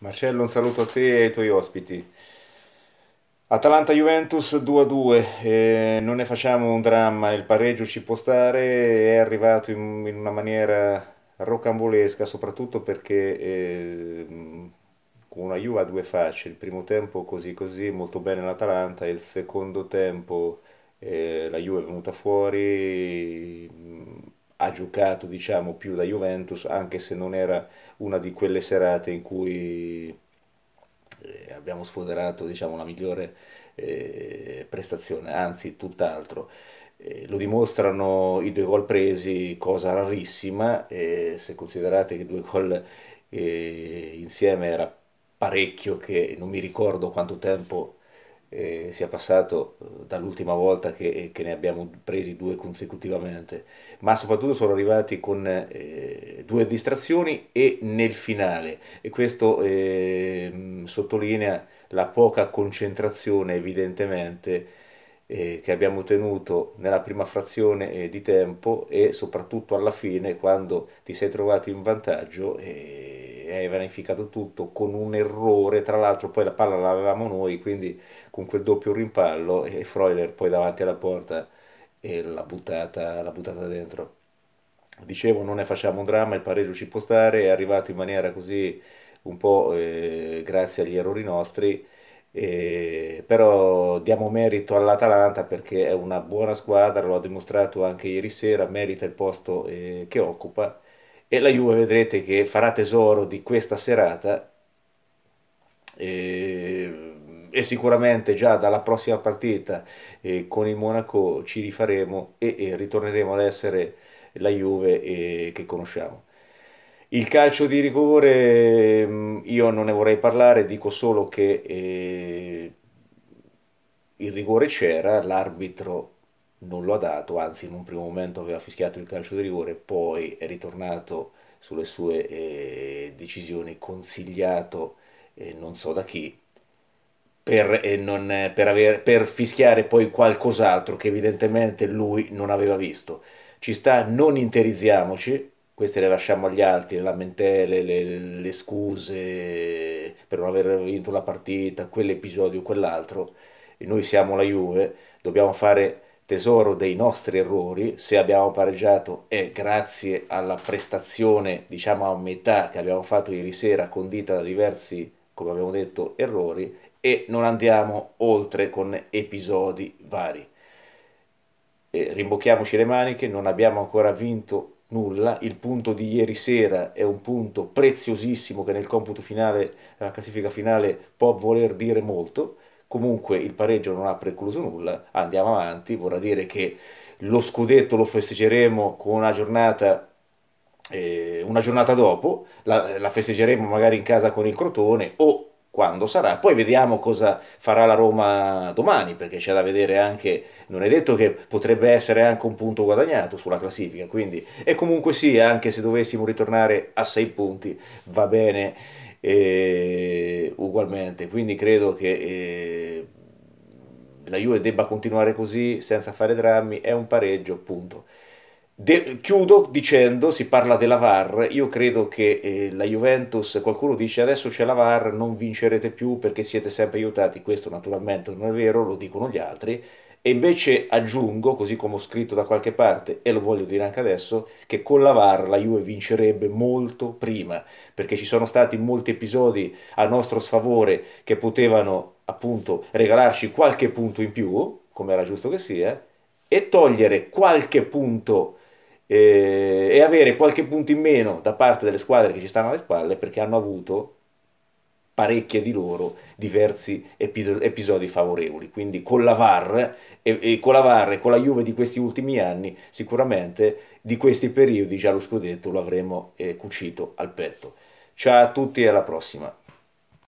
Marcello, un saluto a te e ai tuoi ospiti. Atalanta-Juventus 2-2, eh, non ne facciamo un dramma, il pareggio ci può stare, è arrivato in, in una maniera rocambolesca, soprattutto perché eh, con una Juve a due facce, il primo tempo così così, molto bene l'Atalanta, il secondo tempo eh, la Juve è venuta fuori ha giocato diciamo più da Juventus anche se non era una di quelle serate in cui eh, abbiamo sfoderato diciamo la migliore eh, prestazione anzi tutt'altro eh, lo dimostrano i due gol presi cosa rarissima eh, se considerate che due gol eh, insieme era parecchio che non mi ricordo quanto tempo eh, sia passato eh, dall'ultima volta che, eh, che, ne abbiamo presi due consecutivamente, ma soprattutto sono arrivati con eh, due distrazioni e nel finale e questo eh, sottolinea la poca concentrazione evidentemente eh, che abbiamo tenuto nella prima frazione di tempo e soprattutto alla fine quando ti sei trovato in vantaggio. Eh, hai verificato tutto con un errore, tra l'altro poi la palla l'avevamo noi, quindi con quel doppio rimpallo e Freuler poi davanti alla porta e l'ha buttata, l'ha buttata dentro. Dicevo, non ne facciamo un dramma, il pareggio ci può stare, è arrivato in maniera così un po' eh, grazie agli errori nostri, eh, però diamo merito all'Atalanta perché è una buona squadra, lo ha dimostrato anche ieri sera, merita il posto eh, che occupa e la Juve vedrete che farà tesoro di questa serata e, e sicuramente già dalla prossima partita eh, con il Monaco ci rifaremo e, e ritorneremo ad essere la Juve eh, che conosciamo. Il calcio di rigore mm, io non ne vorrei parlare, dico solo che eh, il rigore c'era, l'arbitro non lo ha dato, anzi in un primo momento aveva fischiato il calcio di rigore, poi è ritornato sulle sue eh, decisioni consigliato eh, non so da chi per, eh, non, per, aver, per fischiare poi qualcos'altro che evidentemente lui non aveva visto. Ci sta, non interizziamoci, queste le lasciamo agli altri, le lamentele, le, le scuse per non aver vinto la partita, quell'episodio, quell'altro. E noi siamo la Juve, dobbiamo fare tesoro dei nostri errori, se abbiamo pareggiato è grazie alla prestazione, diciamo a metà che abbiamo fatto ieri sera, condita da diversi, come abbiamo detto, errori e non andiamo oltre con episodi vari. E rimbocchiamoci le maniche, non abbiamo ancora vinto nulla, il punto di ieri sera è un punto preziosissimo che nel computo finale, nella classifica finale può voler dire molto comunque il pareggio non ha precluso nulla, andiamo avanti, vorrà dire che lo scudetto lo festeggeremo con una giornata, eh, una giornata dopo, la, la, festeggeremo magari in casa con il Crotone o quando sarà, poi vediamo cosa farà la Roma domani, perché c'è da vedere anche, non è detto che potrebbe essere anche un punto guadagnato sulla classifica, quindi, e comunque sì, anche se dovessimo ritornare a 6 punti, va bene eh, ugualmente, quindi credo che... Eh, la Juve debba continuare così senza fare drammi, è un pareggio, punto. De chiudo dicendo, si parla della VAR, io credo che eh, la Juventus, qualcuno dice adesso c'è la VAR, non vincerete più perché siete sempre aiutati, questo naturalmente non è vero, lo dicono gli altri, e invece aggiungo, così come ho scritto da qualche parte, e lo voglio dire anche adesso, che con la VAR la Juve vincerebbe molto prima, perché ci sono stati molti episodi a nostro sfavore che potevano appunto regalarci qualche punto in più, come era giusto che sia, e togliere qualche punto eh, e avere qualche punto in meno da parte delle squadre che ci stanno alle spalle perché hanno avuto parecchie di loro diversi episodi favorevoli. Quindi con la VAR e, e, con la VAR e con la Juve di questi ultimi anni, sicuramente di questi periodi già lo scudetto lo avremo eh, cucito al petto. Ciao a tutti e alla prossima.